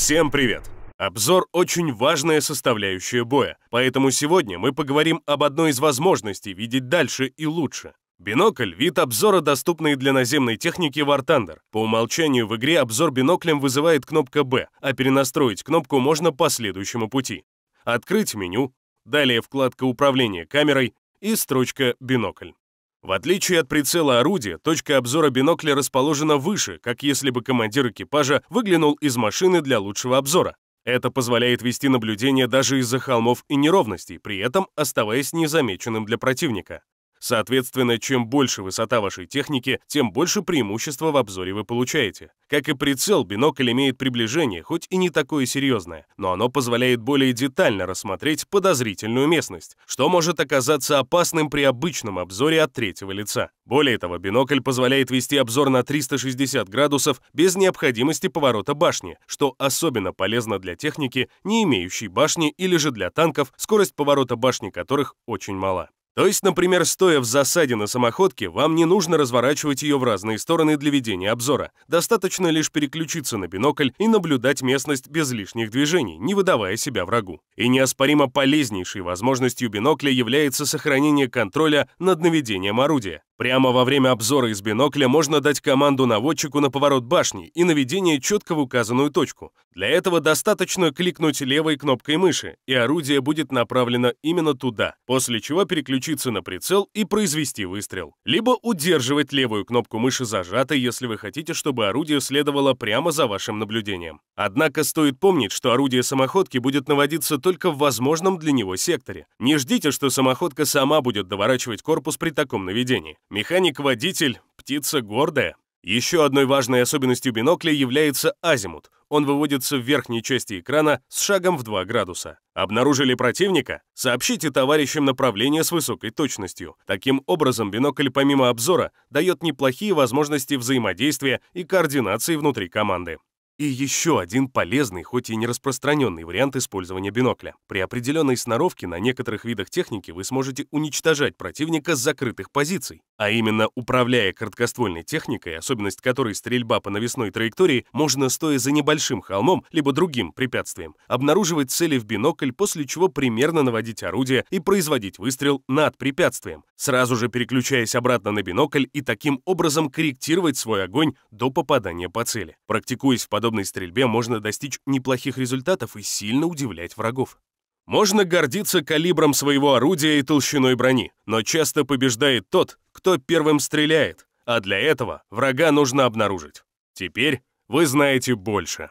Всем привет! Обзор – очень важная составляющая боя, поэтому сегодня мы поговорим об одной из возможностей видеть дальше и лучше. Бинокль – вид обзора, доступный для наземной техники War Thunder. По умолчанию в игре обзор биноклем вызывает кнопка B, а перенастроить кнопку можно по следующему пути. Открыть меню, далее вкладка «Управление камерой» и строчка «Бинокль». В отличие от прицела орудия, точка обзора бинокля расположена выше, как если бы командир экипажа выглянул из машины для лучшего обзора. Это позволяет вести наблюдение даже из-за холмов и неровностей, при этом оставаясь незамеченным для противника. Соответственно, чем больше высота вашей техники, тем больше преимущества в обзоре вы получаете. Как и прицел, бинокль имеет приближение, хоть и не такое серьезное, но оно позволяет более детально рассмотреть подозрительную местность, что может оказаться опасным при обычном обзоре от третьего лица. Более того, бинокль позволяет вести обзор на 360 градусов без необходимости поворота башни, что особенно полезно для техники, не имеющей башни или же для танков, скорость поворота башни которых очень мала. То есть, например, стоя в засаде на самоходке, вам не нужно разворачивать ее в разные стороны для ведения обзора. Достаточно лишь переключиться на бинокль и наблюдать местность без лишних движений, не выдавая себя врагу. И неоспоримо полезнейшей возможностью бинокля является сохранение контроля над наведением орудия. Прямо во время обзора из бинокля можно дать команду наводчику на поворот башни и наведение четко в указанную точку. Для этого достаточно кликнуть левой кнопкой мыши, и орудие будет направлено именно туда, после чего переключиться на прицел и произвести выстрел. Либо удерживать левую кнопку мыши зажатой, если вы хотите, чтобы орудие следовало прямо за вашим наблюдением. Однако стоит помнить, что орудие самоходки будет наводиться только в возможном для него секторе. Не ждите, что самоходка сама будет доворачивать корпус при таком наведении. Механик-водитель – птица гордая. Еще одной важной особенностью бинокля является азимут. Он выводится в верхней части экрана с шагом в 2 градуса. Обнаружили противника? Сообщите товарищам направление с высокой точностью. Таким образом, бинокль помимо обзора дает неплохие возможности взаимодействия и координации внутри команды. И еще один полезный, хоть и не распространенный вариант использования бинокля. При определенной сноровке на некоторых видах техники вы сможете уничтожать противника с закрытых позиций. А именно, управляя краткоствольной техникой, особенность которой стрельба по навесной траектории, можно, стоя за небольшим холмом, либо другим препятствием, обнаруживать цели в бинокль, после чего примерно наводить орудие и производить выстрел над препятствием, сразу же переключаясь обратно на бинокль и таким образом корректировать свой огонь до попадания по цели. Практикуясь в подобном подобной стрельбе можно достичь неплохих результатов и сильно удивлять врагов. Можно гордиться калибром своего орудия и толщиной брони, но часто побеждает тот, кто первым стреляет, а для этого врага нужно обнаружить. Теперь вы знаете больше.